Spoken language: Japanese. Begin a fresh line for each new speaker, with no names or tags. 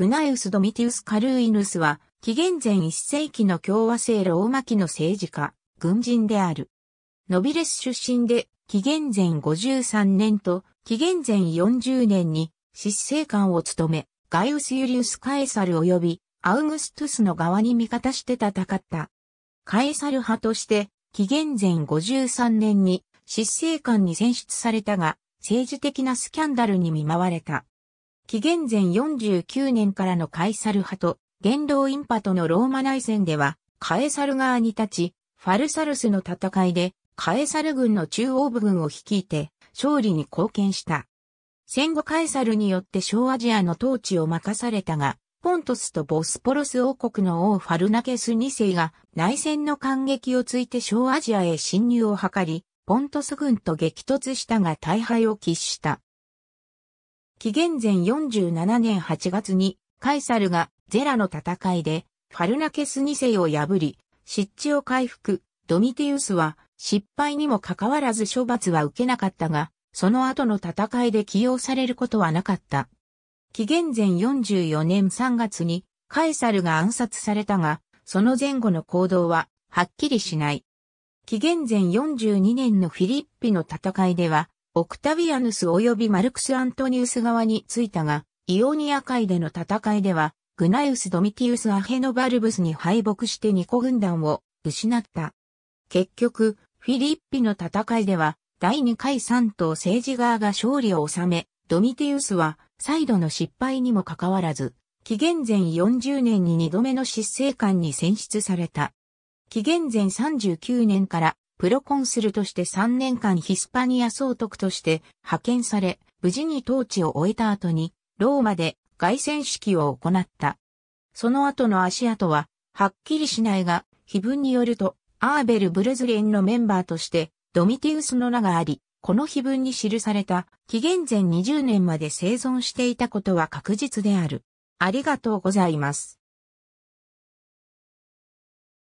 グナイウス・ドミティウス・カルーイヌスは、紀元前1世紀の共和制ローマ期の政治家、軍人である。ノビレス出身で、紀元前53年と紀元前40年に執政官を務め、ガイウス・ユリウス・カエサル及びアウグストゥスの側に味方して戦った。カエサル派として、紀元前53年に執政官に選出されたが、政治的なスキャンダルに見舞われた。紀元前49年からのカイサル派と、元老インパとのローマ内戦では、カエサル側に立ち、ファルサルスの戦いで、カエサル軍の中央部軍を率いて、勝利に貢献した。戦後カエサルによって小アジアの統治を任されたが、ポントスとボスポロス王国の王ファルナケス2世が内戦の感激をついて小アジアへ侵入を図り、ポントス軍と激突したが大敗を喫した。紀元前47年8月にカイサルがゼラの戦いでファルナケス2世を破り、湿地を回復、ドミティウスは失敗にもかかわらず処罰は受けなかったが、その後の戦いで起用されることはなかった。紀元前44年3月にカエサルが暗殺されたが、その前後の行動ははっきりしない。紀元前42年のフィリッピの戦いでは、オクタヴィアヌス及びマルクス・アントニウス側に着いたが、イオニア海での戦いでは、グナイウス・ドミティウス・アヘノバルブスに敗北してニコ軍団を失った。結局、フィリッピの戦いでは、第2回3党政治側が勝利を収め、ドミティウスは再度の失敗にもかかわらず、紀元前40年に2度目の失政官に選出された。紀元前39年からプロコンスルとして3年間ヒスパニア総督として派遣され、無事に統治を終えた後に、ローマで凱旋式を行った。その後の足跡は、はっきりしないが、碑文によると、アーベル・ブルズレンのメンバーとして、ドミティウスの名があり、この碑文に記された、紀元前20年まで生存していたことは確実である。ありがとうございます。